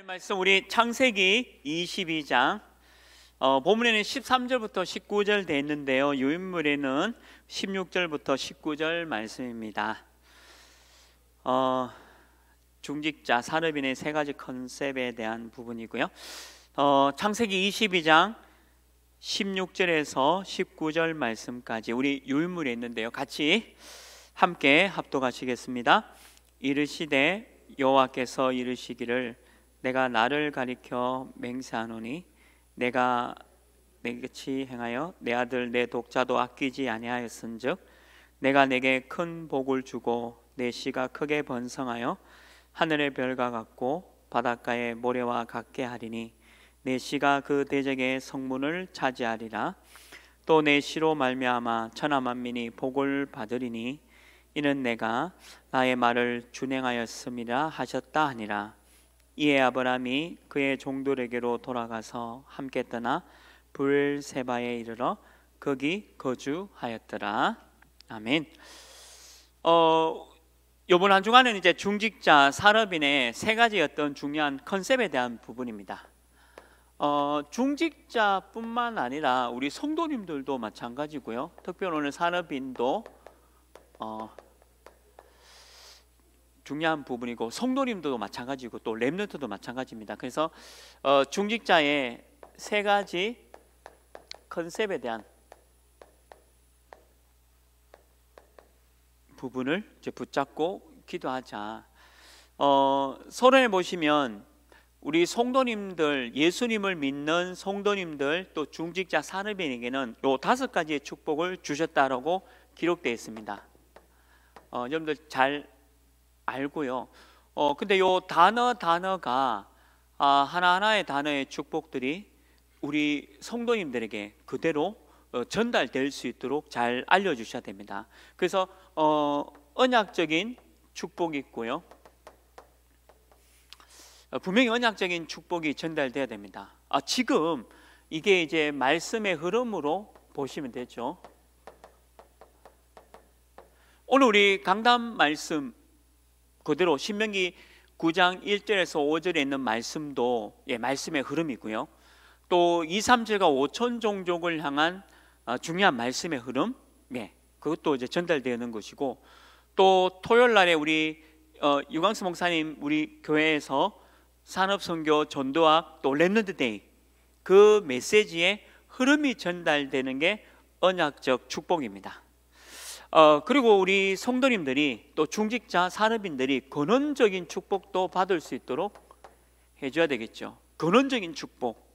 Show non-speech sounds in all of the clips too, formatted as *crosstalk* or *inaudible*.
할 말씀 우리 창세기 22장 어, 본문에는 13절부터 19절 돼 있는데요. 유 인물에는 16절부터 19절 말씀입니다. 어, 중직자 산업인의 세 가지 컨셉에 대한 부분이고요. 어, 창세기 22장 16절에서 19절 말씀까지 우리 유인물이 있는데요. 같이 함께 합독하시겠습니다. 이르시되 여호와께서 이르시기를 내가 나를 가리켜 맹세하노니 내가 내같이 행하여 내 아들 내 독자도 아끼지 아니하였은즉 내가 내게 큰 복을 주고 내 씨가 크게 번성하여 하늘의 별과 같고 바닷가의 모래와 같게 하리니 내 씨가 그 대적의 성문을 차지하리라 또 내 씨로 말미암아 천하 만민이 복을 받으리니 이는 내가 나의 말을 준행하였음이라 하셨다 하니라 이에 아브라함이 그의 종들에게로 돌아가서 함께 떠나 불세바에 이르러 거기 거주하였더라. 아멘. 어, 요번 한 주간은 이제 중직자 산업인의 세 가지 어떤 중요한 컨셉에 대한 부분입니다. 어, 중직자뿐만 아니라 우리 성도님들도 마찬가지고요. 특별 오늘 산업인도 어, 중요한 부분이고 성도님도 들 마찬가지고 또 렘넌트도 마찬가지입니다. 그래서 어, 중직자의 세 가지 컨셉에 대한 부분을 이제 붙잡고 기도하자. 어, 서론에 보시면 우리 성도님들 예수님을 믿는 성도님들 또 중직자 산업인에게는 요 다섯 가지의 축복을 주셨다라고 기록되어 있습니다. 어, 여러분들 잘 알고요. 어, 근데 요 단어 단어가 아, 하나하나의 단어의 축복들이 우리 성도님들에게 그대로 어, 전달될 수 있도록 잘 알려주셔야 됩니다. 그래서 어, 언약적인 축복이 있고요. 어, 분명히 언약적인 축복이 전달돼야 됩니다. 아, 지금 이게 이제 말씀의 흐름으로 보시면 되죠. 오늘 우리 강단 말씀 그대로 신명기 9장 1절에서 5절에 있는 말씀도 예, 말씀의 흐름이고요. 또 2, 3절과 5천 종족을 향한 어, 중요한 말씀의 흐름, 예, 그것도 이제 전달되는 것이고 또 토요일 날에 우리 어, 유광수 목사님 우리 교회에서 산업선교 전도학 또 랩런드 데이 그 메시지의 흐름이 전달되는 게 언약적 축복입니다. 어, 그리고 우리 성도님들이 또 중직자 산업인들이 근원적인 축복도 받을 수 있도록 해줘야 되겠죠. 근원적인 축복.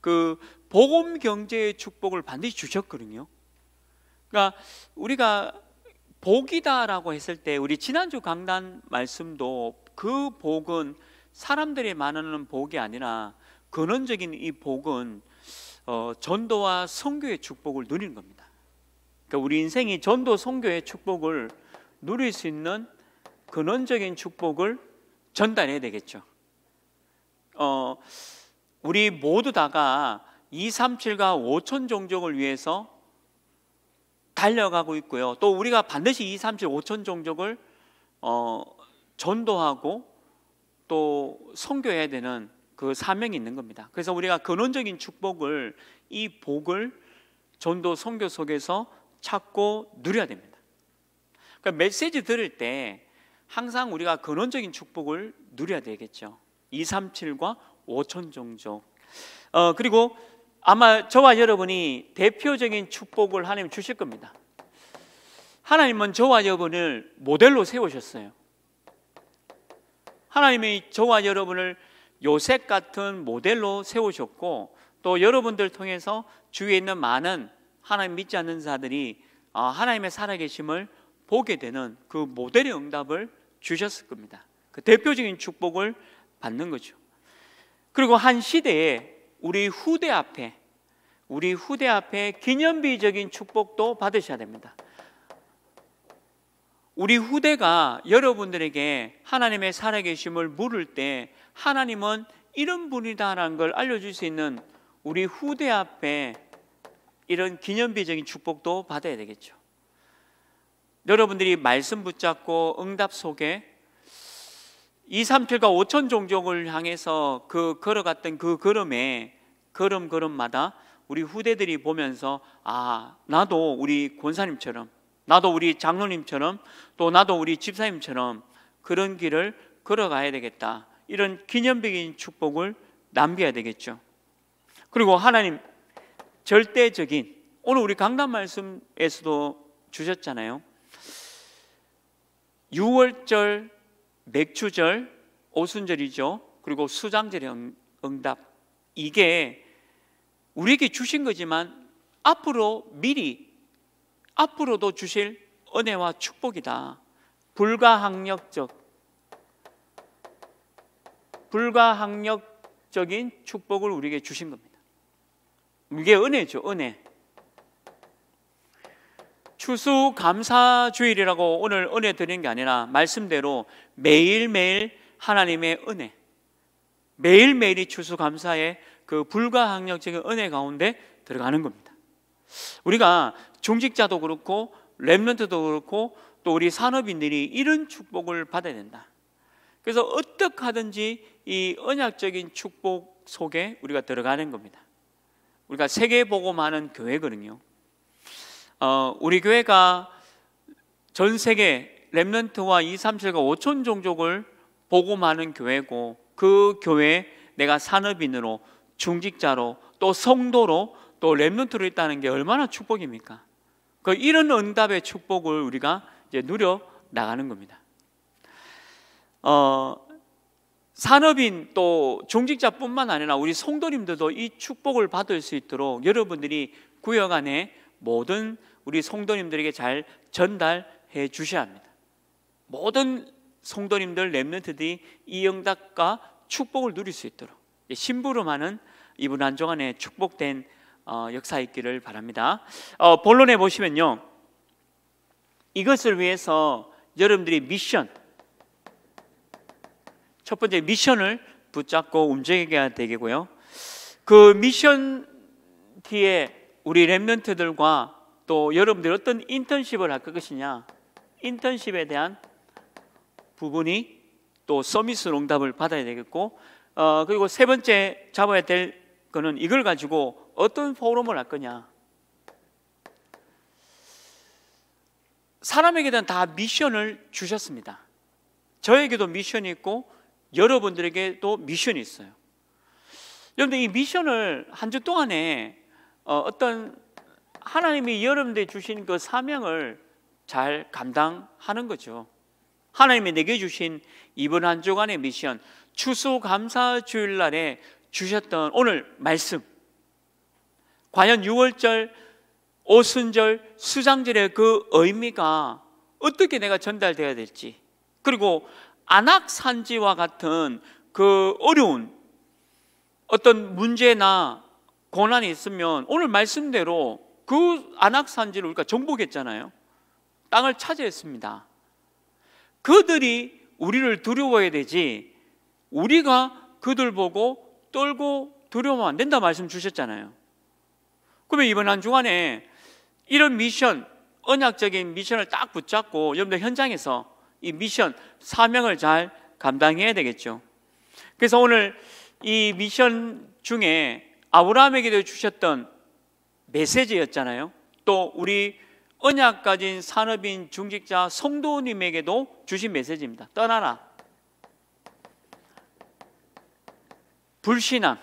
그 복음 경제의 축복을 반드시 주셨거든요. 그러니까 우리가 복이다라고 했을 때 우리 지난주 강단 말씀도 그 복은 사람들이 말하는 복이 아니라 근원적인 이 복은 어, 전도와 성교의 축복을 누리는 겁니다. 그러니까 우리 인생이 전도 선교의 축복을 누릴 수 있는 근원적인 축복을 전달해야 되겠죠. 어, 우리 모두 다가 237과 5천 종족을 위해서 달려가고 있고요. 또 우리가 반드시 237, 5천 종족을 어, 전도하고 또 선교해야 되는 그 사명이 있는 겁니다. 그래서 우리가 근원적인 축복을 이 복을 전도 선교 속에서 찾고 누려야 됩니다. 그러니까 메시지 들을 때 항상 우리가 근원적인 축복을 누려야 되겠죠. 237과 5천 종족. 어, 그리고 아마 저와 여러분이 대표적인 축복을 하나님 주실 겁니다. 하나님은 저와 여러분을 모델로 세우셨어요. 하나님이 저와 여러분을 요셉 같은 모델로 세우셨고 또 여러분들 통해서 주위에 있는 많은 하나님 믿지 않는 자들이 아, 하나님의 살아계심을 보게 되는 그 모델의 응답을 주셨을 겁니다. 그 대표적인 축복을 받는 거죠. 그리고 한 시대에 우리 후대 앞에 우리 후대 앞에 기념비적인 축복도 받으셔야 됩니다. 우리 후대가 여러분들에게 하나님의 살아계심을 물을 때 하나님은 이런 분이다라는 걸 알려줄 수 있는 우리 후대 앞에 이런 기념비적인 축복도 받아야 되겠죠. 여러분들이 말씀 붙잡고 응답 속에 2, 3필과 5천 종족을 향해서 그 걸어갔던 그 걸음에 걸음 걸음마다 우리 후대들이 보면서 아 나도 우리 권사님처럼 나도 우리 장로님처럼 또 나도 우리 집사님처럼 그런 길을 걸어가야 되겠다 이런 기념비인 축복을 남겨야 되겠죠 그리고 하나님 절대적인 오늘 우리 강단 말씀에서도 주셨잖아요. 6월절, 맥추절, 오순절이죠. 그리고 수장절의 응답. 이게 우리에게 주신 거지만 앞으로 미리 앞으로도 주실 은혜와 축복이다. 불가항력적 불가항력적인 축복을 우리에게 주신 겁니다. 이게 은혜죠, 은혜. 추수 감사 주일이라고 오늘 은혜 드리는 게 아니라 말씀대로 매일매일 하나님의 은혜. 매일매일이 추수 감사의 그 불가항력적인 은혜 가운데 들어가는 겁니다. 우리가 중직자도 그렇고 렘런트도 그렇고 또 우리 산업인들이 이런 축복을 받아야 된다. 그래서 어떻게 하든지 이 언약적인 축복 속에 우리가 들어가는 겁니다. 우리가 세계보고하은 교회거든요. 어, 우리 교회가 전 세계 렘넌트와 2, 3, 7과 5천 종족을 복음하는 교회고 그 교회 내가 산업인으로 중직자로 또 성도로 또 렘넌트로 있다는 게 얼마나 축복입니까? 그 이런 응답의 축복을 우리가 이제 누려 나가는 겁니다. 어, 산업인 또 종직자뿐만 아니라 우리 성도님들도 이 축복을 받을 수 있도록 여러분들이 구역 안에 모든 우리 성도님들에게 잘 전달해 주셔야 합니다. 모든 성도님들 랩런트들이 이 응답과 축복을 누릴 수 있도록 신부름하는 이분 한정안에 축복된 어, 역사 있기를 바랍니다. 어, 본론에 보시면요, 이것을 위해서 여러분들이 미션 첫 번째 미션을 붙잡고 움직여야 되겠고요. 그 미션 뒤에 우리 랩런트들과 또여러분들 어떤 인턴십을 할 것이냐 인턴십에 대한 부분이 또 서밋으로 답을 받아야 되겠고 어, 그리고 세 번째 잡아야 될 거는 이걸 가지고 어떤 포럼을 할 거냐 사람에게는 다 미션을 주셨습니다 저에게도 미션이 있고 여러분들에게 또 미션이 있어요. 여러분들 이 미션을 한 주 동안에 어, 떤 하나님이 여러분들 주신 그 사명을 잘 감당하는 거죠. 하나님이 내게 주신 이번 한 주간의 미션, 추수감사 주일날에 주셨던 오늘 말씀. 과연 6월절, 오순절, 수장절의 그 의미가 어떻게 내가 전달되어야 될지, 그리고 안악산지와 같은 그 어려운 어떤 문제나 고난이 있으면 오늘 말씀대로 그 안악산지를 우리가 정복했잖아요. 땅을 차지했습니다. 그들이 우리를 두려워해야 되지 우리가 그들 보고 떨고 두려워 안 된다 말씀 주셨잖아요. 그러면 이번 한 주간에 이런 미션, 언약적인 미션을 딱 붙잡고 여러분들 현장에서 이 미션, 사명을 잘 감당해야 되겠죠. 그래서 오늘 이 미션 중에 아브라함에게도 주셨던 메시지였잖아요. 또 우리 언약 가진 산업인 중직자 성도님에게도 주신 메시지입니다. 떠나라. 불신앙.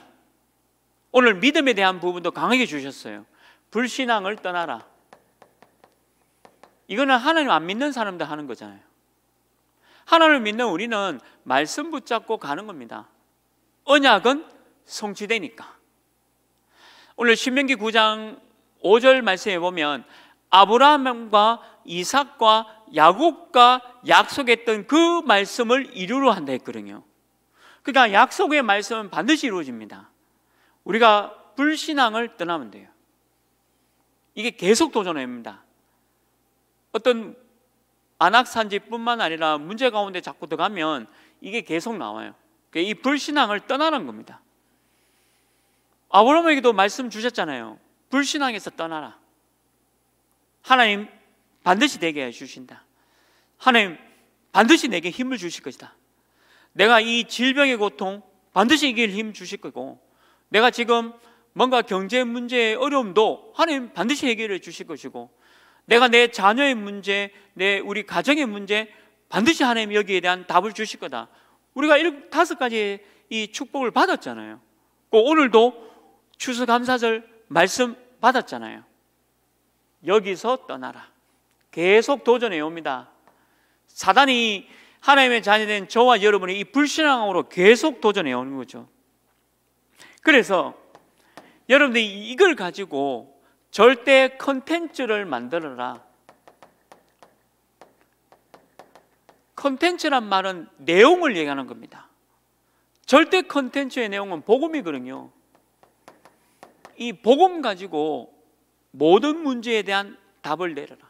오늘 믿음에 대한 부분도 강하게 주셨어요. 불신앙을 떠나라. 이거는 하나님 안 믿는 사람들 하는 거잖아요. 하나님을 믿는 우리는 말씀 붙잡고 가는 겁니다. 언약은 성취되니까. 오늘 신명기 9장 5절 말씀에 보면 아브라함과 이삭과 야곱과 약속했던 그 말씀을 이루려 한다 했거든요. 그러니까 약속의 말씀은 반드시 이루어집니다. 우리가 불신앙을 떠나면 돼요. 이게 계속 도전입니다. 어떤 안악산지뿐만 아니라 문제 가운데 자꾸 들어가면 이게 계속 나와요. 그러니까 이 불신앙을 떠나는 겁니다. 아브라함에게도 말씀 주셨잖아요. 불신앙에서 떠나라. 하나님 반드시 내게 해 주신다. 하나님 반드시 내게 힘을 주실 것이다. 내가 이 질병의 고통 반드시 이길 힘 주실 거고 내가 지금 뭔가 경제 문제의 어려움도 하나님 반드시 해결해 주실 것이고 내가 내 자녀의 문제, 내 우리 가정의 문제 반드시 하나님 여기에 대한 답을 주실 거다. 우리가 일, 다섯 가지의 이 축복을 받았잖아요. 그 오늘도 추수감사절 말씀 받았잖아요. 여기서 떠나라. 계속 도전해 옵니다. 사단이 하나님의 자녀된 저와 여러분의 이 불신앙으로 계속 도전해 오는 거죠. 그래서 여러분들이 이걸 가지고 절대 컨텐츠를 만들어라. 컨텐츠란 말은 내용을 얘기하는 겁니다. 절대 컨텐츠의 내용은 복음이거든요. 이 복음 가지고 모든 문제에 대한 답을 내려라.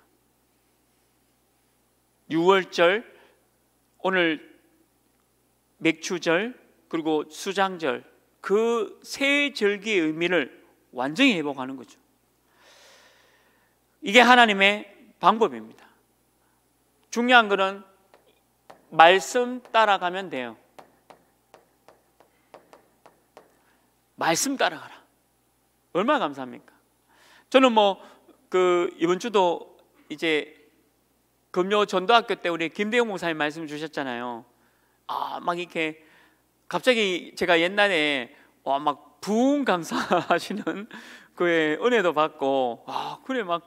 6월절, 오늘 맥추절, 그리고 수장절, 그 세 절기의 의미를 완전히 회복하는 거죠. 이게 하나님의 방법입니다. 중요한 것은 말씀 따라가면 돼요. 말씀 따라가라. 얼마나 감사합니까? 저는 뭐, 그, 이번 주도 이제 금요 전도학교 때 우리 김대용 목사님 말씀 주셨잖아요. 아, 막 이렇게 갑자기 제가 옛날에 와, 막 부흥 감사하시는 *laughs* 그의 은혜도 받고, 아, 그래, 막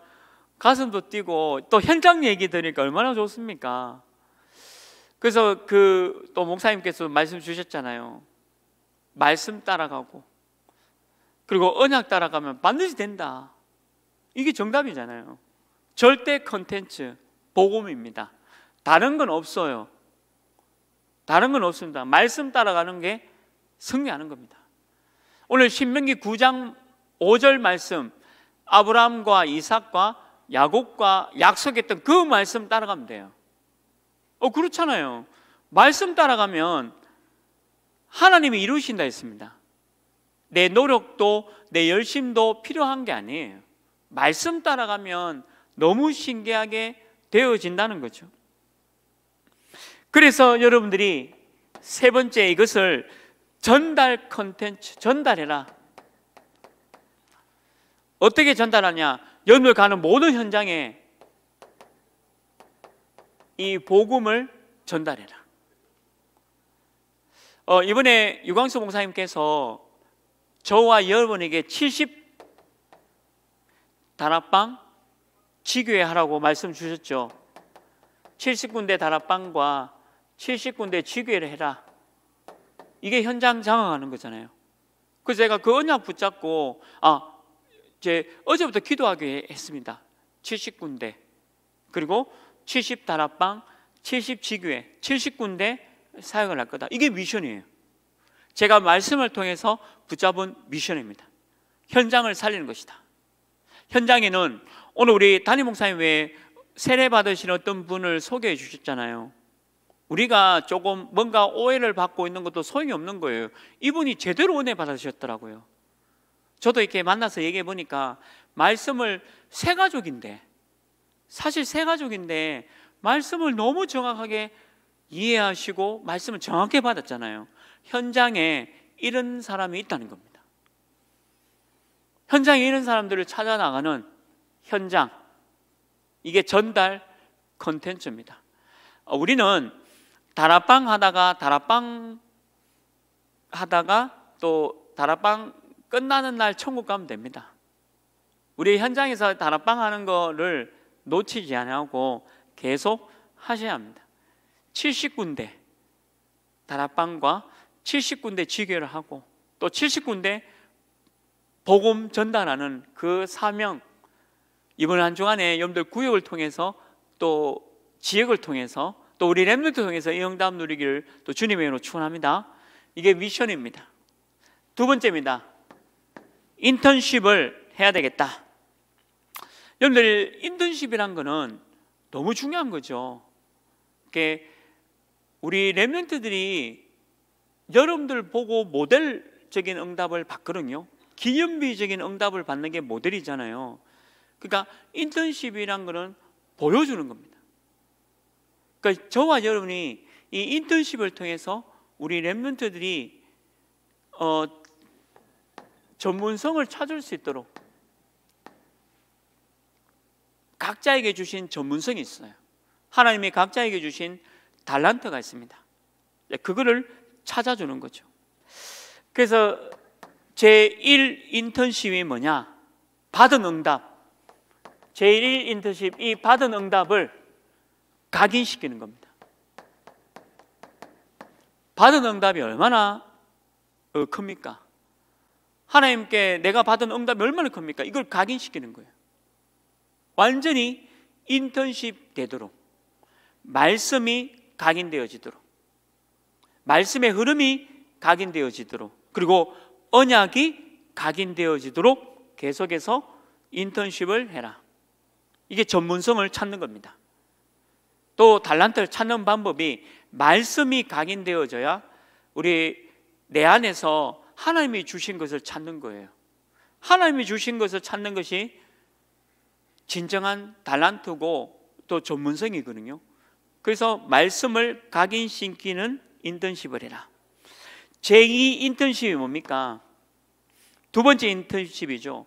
가슴도 뛰고 또 현장 얘기 들으니까 얼마나 좋습니까? 그래서 그 또 목사님께서 말씀 주셨잖아요. 말씀 따라가고 그리고 언약 따라가면 반드시 된다. 이게 정답이잖아요. 절대 컨텐츠 복음입니다. 다른 건 없어요. 다른 건 없습니다. 말씀 따라가는 게 승리하는 겁니다. 오늘 신명기 9장 5절 말씀 아브라함과 이삭과 야곱과 약속했던 그 말씀 따라가면 돼요. 어, 그렇잖아요. 말씀 따라가면 하나님이 이루신다 했습니다. 내 노력도 내 열심도 필요한 게 아니에요. 말씀 따라가면 너무 신기하게 되어진다는 거죠. 그래서 여러분들이 세 번째 이것을 전달 컨텐츠, 전달해라. 어떻게 전달하냐? 여 연을 가는 모든 현장에 이 복음을 전달해라. 어, 이번에 유광수 봉사님께서 저와 여러분에게 70 다락방 지교회하라고 말씀 주셨죠. 70군데 다락방과 70군데 지교회를 해라. 이게 현장 장악하는 거잖아요. 그래서 제가 그 언약 붙잡고 아 이제 어제부터 기도하기 했습니다. 70군데 그리고 70 단합방, 70 지교회, 70군데 사역을 할 거다. 이게 미션이에요. 제가 말씀을 통해서 붙잡은 미션입니다. 현장을 살리는 것이다. 현장에는 오늘 우리 담임 목사님 외에 세례 받으신 어떤 분을 소개해 주셨잖아요. 우리가 조금 뭔가 오해를 받고 있는 것도 소용이 없는 거예요. 이분이 제대로 은혜 받으셨더라고요. 저도 이렇게 만나서 얘기해 보니까 말씀을 세 가족인데 사실 세 가족인데 말씀을 너무 정확하게 이해하시고 말씀을 정확히 받았잖아요. 현장에 이런 사람이 있다는 겁니다. 현장에 이런 사람들을 찾아 나가는 현장 이게 전달 컨텐츠입니다. 어, 우리는 다락방 하다가 다락방 하다가 또 다락방 끝나는 날 천국 가면 됩니다. 우리 현장에서 단합방 하는 거를 놓치지 않고 계속 하셔야 합니다. 70군데 단합방과 70군데 지교를 하고 또 70군데 복음 전달하는 그 사명 이번 한 주간에 여러분들 구역을 통해서 또 지역을 통해서 또 우리 렘들 통해서 이 응답 누리기를 또 주님의 이름으로 축원합니다. 이게 미션입니다. 두 번째입니다. 인턴십을 해야 되겠다. 여러분들 인턴십이란 거는 너무 중요한 거죠. 이게 우리 랩런트들이 여러분들 보고 모델적인 응답을 받거든요. 기념비적인 응답을 받는 게 모델이잖아요. 그러니까 인턴십이란 거는 보여주는 겁니다. 그러니까 저와 여러분이 이 인턴십을 통해서 우리 랩런트들이 어, 전문성을 찾을 수 있도록 각자에게 주신 전문성이 있어요. 하나님이 각자에게 주신 달란트가 있습니다. 네, 그거를 찾아주는 거죠. 그래서 제1 인턴십이 뭐냐? 받은 응답. 제1 인턴십, 이 받은 응답을 각인시키는 겁니다. 받은 응답이 얼마나 어, 큽니까? 하나님께 내가 받은 응답이 얼마나 큽니까? 이걸 각인시키는 거예요. 완전히 인턴십 되도록 말씀이 각인되어지도록 말씀의 흐름이 각인되어지도록 그리고 언약이 각인되어지도록 계속해서 인턴십을 해라. 이게 전문성을 찾는 겁니다. 또 달란트를 찾는 방법이 말씀이 각인되어져야 우리 내 안에서 하나님이 주신 것을 찾는 거예요. 하나님이 주신 것을 찾는 것이 진정한 달란트고 또 전문성이거든요. 그래서 말씀을 각인시키는 인턴십을 해라. 제2 인턴십이 뭡니까? 두 번째 인턴십이죠.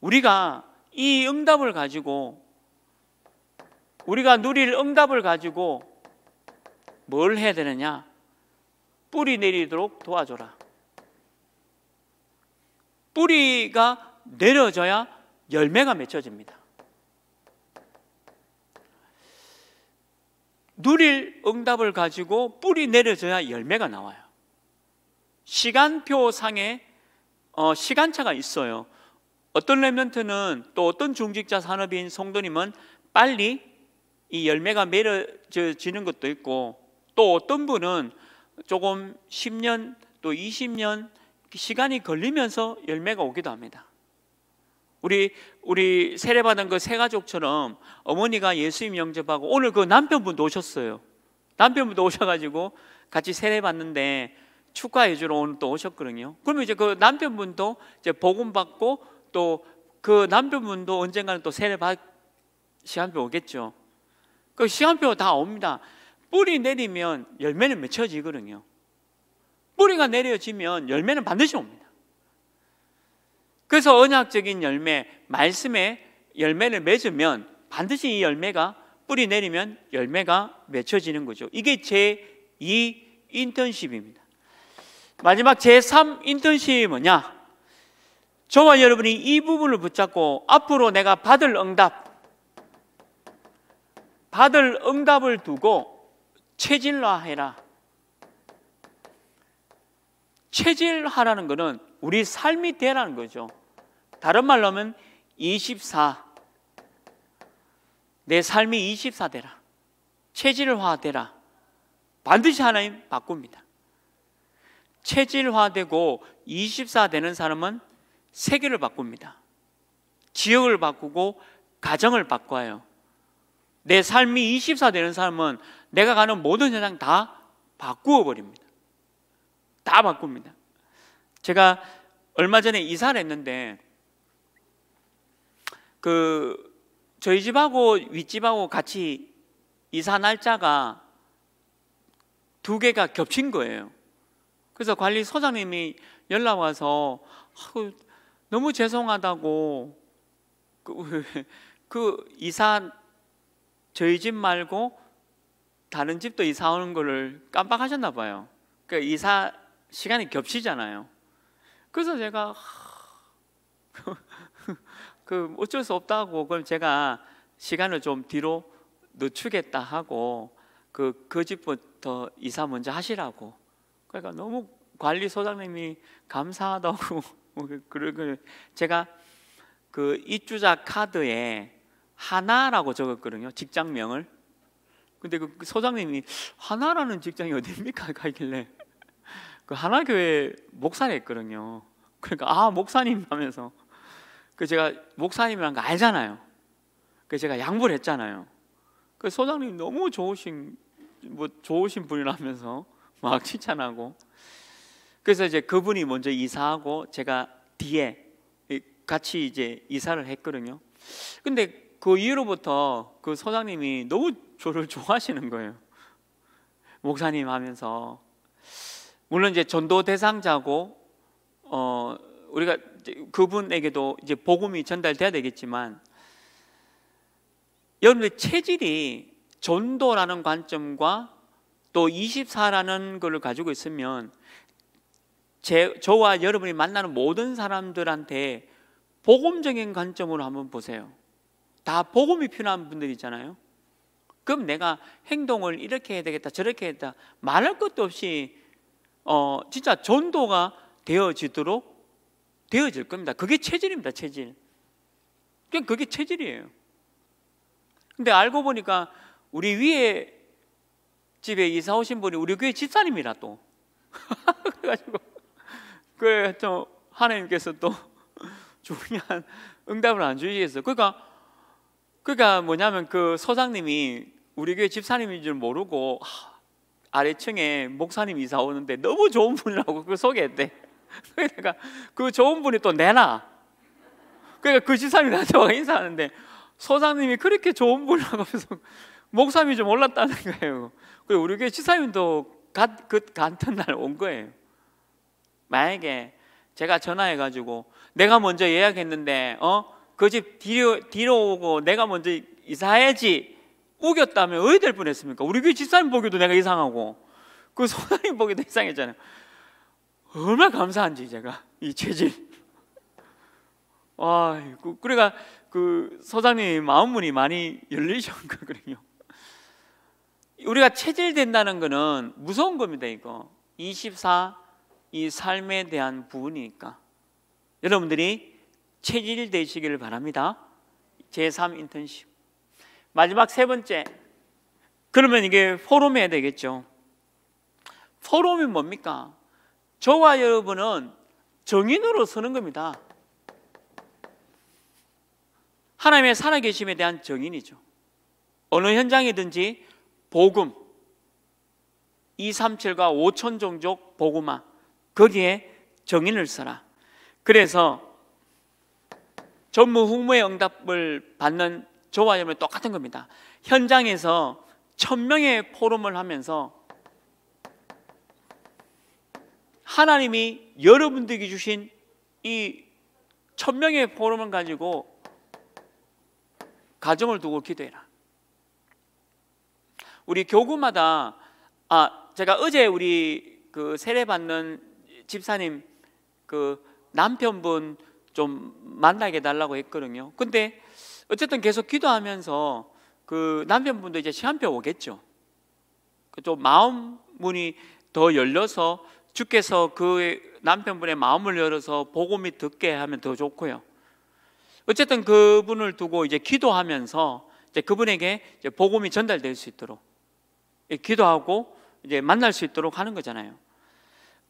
우리가 이 응답을 가지고 우리가 누릴 응답을 가지고 뭘 해야 되느냐? 뿌리 내리도록 도와줘라. 뿌리가 내려져야 열매가 맺혀집니다. 누릴 응답을 가지고 뿌리 내려져야 열매가 나와요. 시간표 상에 어, 시간차가 있어요. 어떤 랩런트는 또 어떤 중직자 산업인 송도님은 빨리 이 열매가 맺어지는 것도 있고 또 어떤 분은 조금 10년 또 20년 시간이 걸리면서 열매가 오기도 합니다. 우리 우리 세례받은 그세 가족처럼 어머니가 예수님 영접하고 오늘 그 남편분도 오셨어요. 남편분도 오셔가지고 같이 세례받는데 축하해 주러 오늘 또 오셨거든요. 그러면 이제 그 남편분도 이제 복음 받고 또 그 남편분도 언젠가는 또 세례 받 시간표 오겠죠. 그 시간표 다 옵니다. 뿌리 내리면 열매는 맺혀지거든요. 뿌리가 내려지면 열매는 반드시 옵니다. 그래서 언약적인 열매, 말씀의 열매를 맺으면 반드시 이 열매가 뿌리 내리면 열매가 맺혀지는 거죠. 이게 제2 인턴십입니다. 마지막 제3 인턴십이 뭐냐? 저와 여러분이 이 부분을 붙잡고 앞으로 내가 받을 응답, 받을 응답을 두고 체질화해라. 체질화라는 것은 우리 삶이 되라는 거죠. 다른 말로 하면 24. 내 삶이 24 되라. 체질화 되라. 반드시 하나님 바꿉니다. 체질화되고 24 되는 사람은 세계를 바꿉니다. 지역을 바꾸고 가정을 바꿔요. 내 삶이 24 되는 사람은 내가 가는 모든 현장 다 바꾸어 버립니다. 다 바꿉니다. 제가 얼마 전에 이사를 했는데 그 저희 집하고 윗집하고 같이 이사 날짜가 두 개가 겹친 거예요. 그래서 관리 소장님이 연락 와서 너무 죄송하다고 그, *laughs* 그 이사 저희 집 말고 다른 집도 이사 오는 거를 깜빡하셨나 봐요. 그 이사 시간이 겹치잖아요. 그래서 제가 *laughs* 그 어쩔 수 없다고 그럼 제가 시간을 좀 뒤로 늦추겠다 하고 그, 그 집부터 이사 먼저 하시라고 그러니까 너무 관리 소장님이 감사하다고 *laughs* 그리고 제가 그 입주자 카드에 하나라고 적었거든요 직장명을 근데 그, 그 소장님이 하나라는 직장이 어딥니까가길래 *laughs* 그 하나교회 목사랬거든요. 그러니까 아 목사님 하면서 그 제가 목사님이란 거 알잖아요. 그 제가 양보를 했잖아요. 그 소장님 너무 좋으신 뭐 좋으신 분이라면서 *laughs* 막 칭찬하고 그래서 이제 그분이 먼저 이사하고 제가 뒤에 같이 이제 이사를 했거든요. 근데 그 이후로부터 그 소장님이 너무 저를 좋아하시는 거예요. 목사님 하면서 물론 이제 전도 대상자고 어 우리가 그분에게도 이제 복음이 전달돼야 되겠지만 여러분의 체질이 전도라는 관점과 또 24라는 것을 가지고 있으면 제, 저와 여러분이 만나는 모든 사람들한테 복음적인 관점으로 한번 보세요. 다 복음이 필요한 분들이잖아요. 그럼 내가 행동을 이렇게 해야 되겠다, 저렇게 해야 되겠다 말할 것도 없이 어, 진짜 전도가 되어지도록 되어질 겁니다. 그게 체질입니다, 체질. 그냥 그게 체질이에요. 근데 알고 보니까 우리 위에 집에 이사 오신 분이 우리 교회 집사님이라 또. *laughs* 그래가지고, 그좀 하나님께서 또 중요한 *laughs* 응답을 안 주시겠어요. 그러니까, 그러니까 뭐냐면 그 소장님이 우리 교회 집사님인 줄 모르고, 하, 아래층에 목사님 이사 오는데 너무 좋은 분이라고 그 소개했대. *laughs* 그러니까 그 좋은 분이 또 내놔. 그러니까 그 집사님이 나한테 와 인사하는데 소장님이 그렇게 좋은 분이라고 하서 목사님이 좀 올랐다는 거예요. 그리고 우리 교회 집사님도 갓, 그 같은 날 온 거예요. 만약에 제가 전화해가지고 내가 먼저 예약했는데 어그 집 뒤로 뒤로 오고 내가 먼저 이사해야지 우겼다면 어디 될 뻔했습니까? 우리 교회 집사님 보기도 내가 이상하고 그 소장님 보기도 이상했잖아요. 얼마나 감사한지 제가 이 체질. 와, 그래가 그 소장님 마음 문이 많이 열리셨거든요. *laughs* 우리가 체질 된다는 거는 무서운 겁니다. 이거 24 이 삶에 대한 부분이니까 여러분들이 체질 되시기를 바랍니다. 제3 인턴십. 마지막 세 번째. 그러면 이게 포럼해야 되겠죠. 포럼이 뭡니까? 저와 여러분은 정인으로 서는 겁니다. 하나님의 살아계심에 대한 정인이죠. 어느 현장이든지 복음 237과 5천 종족 복음화 거기에 정인을 써라. 그래서 전무후무의 응답을 받는 저와 여러분 똑같은 겁니다. 현장에서 천명의 포럼을 하면서 하나님이 여러분들에게 주신 이 천명의 포럼을 가지고 가정을 두고 기도해라. 우리 교구마다 아 제가 어제 우리 그 세례 받는 집사님 그 남편분 좀 만나게 달라고 했거든요. 근데 어쨌든 계속 기도하면서 그 남편분도 이제 시간표 오겠죠. 좀 그 마음 문이 더 열려서 주께서 그 남편분의 마음을 열어서 복음이 듣게 하면 더 좋고요. 어쨌든 그분을 두고 이제 기도하면서 이제 그분에게 이제 복음이 전달될 수 있도록 예, 기도하고 이제 만날 수 있도록 하는 거잖아요.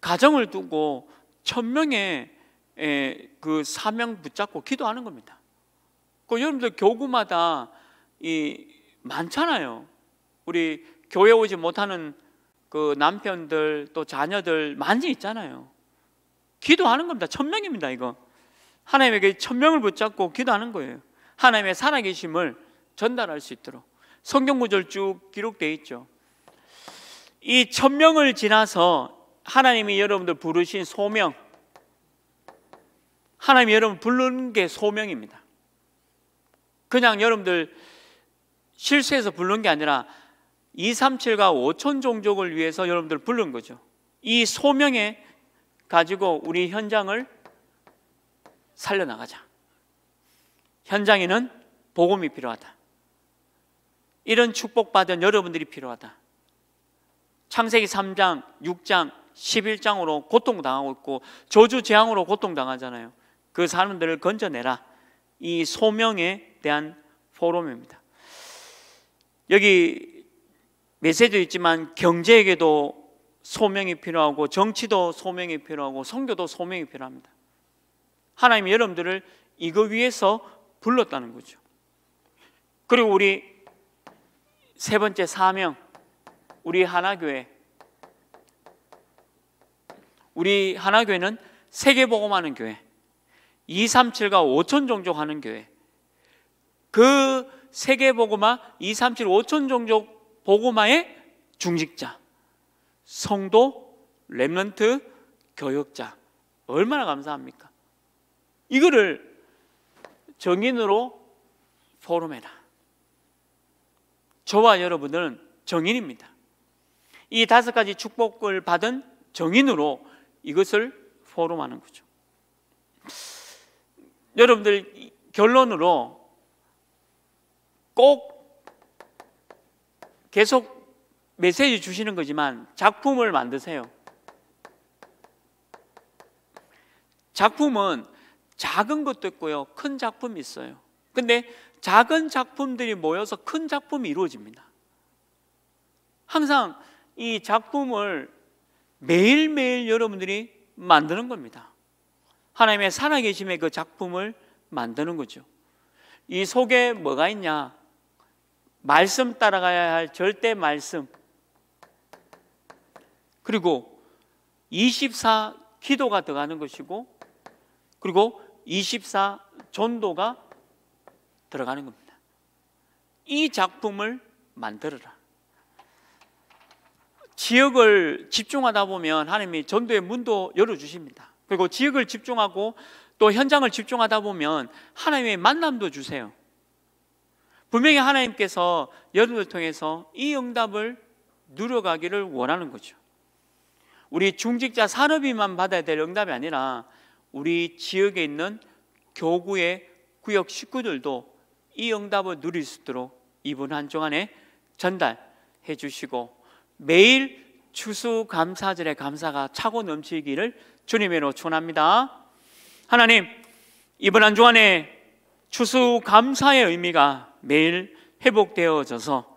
가정을 두고 천 명의 예, 그 사명 붙잡고 기도하는 겁니다. 그 여러분들 교구마다 이 많잖아요. 우리 교회 오지 못하는 그 남편들 또 자녀들 많이 있잖아요. 기도하는 겁니다. 천명입니다, 이거. 하나님에게 천명을 붙잡고 기도하는 거예요. 하나님의 살아계심을 전달할 수 있도록. 성경 구절 쭉 기록되어 있죠. 이 천명을 지나서 하나님이 여러분들 부르신 소명, 하나님이 여러분 부르는 게 소명입니다. 그냥 여러분들 실수해서 부른 게 아니라 237과 5천 종족을 위해서 여러분들 부른 거죠. 이 소명에 가지고 우리 현장을 살려나가자. 현장에는 복음이 필요하다. 이런 축복받은 여러분들이 필요하다. 창세기 3장, 6장, 11장으로 고통당하고 있고 저주 재앙으로 고통당하잖아요. 그 사람들을 건져내라. 이 소명에 대한 포럼입니다. 여기 메시지도 있지만 경제에게도 소명이 필요하고 정치도 소명이 필요하고 선교도 소명이 필요합니다. 하나님이 여러분들을 이거 위해서 불렀다는 거죠. 그리고 우리 세 번째 사명 우리 하나교회 우리 하나교회는 세계복음하는 교회 237과 5천 종족 하는 교회 그 세계 보고마 2, 3, 7, 5천 종족 보고마의 중직자, 성도, 랩런트, 교역자 얼마나 감사합니까? 이거를 정인으로 포럼해라. 저와 여러분들은 정인입니다. 이 다섯 가지 축복을 받은 정인으로 이것을 포럼하는 거죠. 여러분들 결론으로 꼭 계속 메시지 주시는 거지만 작품을 만드세요. 작품은 작은 것도 있고요. 큰 작품이 있어요. 근데 작은 작품들이 모여서 큰 작품이 이루어집니다. 항상 이 작품을 매일매일 여러분들이 만드는 겁니다. 하나님의 살아계심의 그 작품을 만드는 거죠. 이 속에 뭐가 있냐? 말씀 따라가야 할 절대 말씀. 그리고 24 기도가 들어가는 것이고 그리고 24 전도가 들어가는 겁니다. 이 작품을 만들어라. 지역을 집중하다 보면 하나님이 전도의 문도 열어주십니다. 그리고 지역을 집중하고 또 현장을 집중하다 보면 하나님의 만남도 주세요. 분명히 하나님께서 여러분을 통해서 이 응답을 누려가기를 원하는 거죠. 우리 중직자 산업인만 받아야 될 응답이 아니라 우리 지역에 있는 교구의 구역 식구들도 이 응답을 누릴 수 있도록 이번 한 주간에 전달해 주시고 매일 추수감사절의 감사가 차고 넘치기를 주님으로 축원합니다. 하나님 이번 한 주간에 추수감사의 의미가 매일 회복되어져서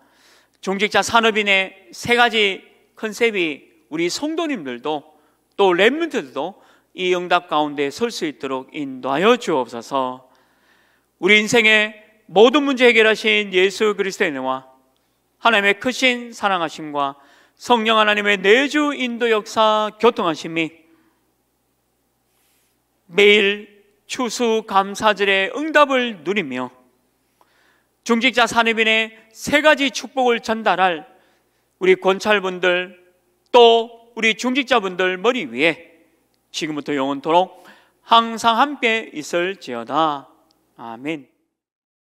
종직자 산업인의 세 가지 컨셉이 우리 성도님들도 또 랩몬트들도 이 응답 가운데 설 수 있도록 인도하여 주옵소서. 우리 인생의 모든 문제 해결하신 예수 그리스도의 은혜와 하나님의 크신 사랑하심과 성령 하나님의 내주 인도 역사 교통하심이 매일 추수 감사절의 응답을 누리며 중직자 산업인의 세 가지 축복을 전달할 우리 권찰분들 또 우리 중직자분들 머리 위에 지금부터 영원토록 항상 함께 있을지어다. 아멘.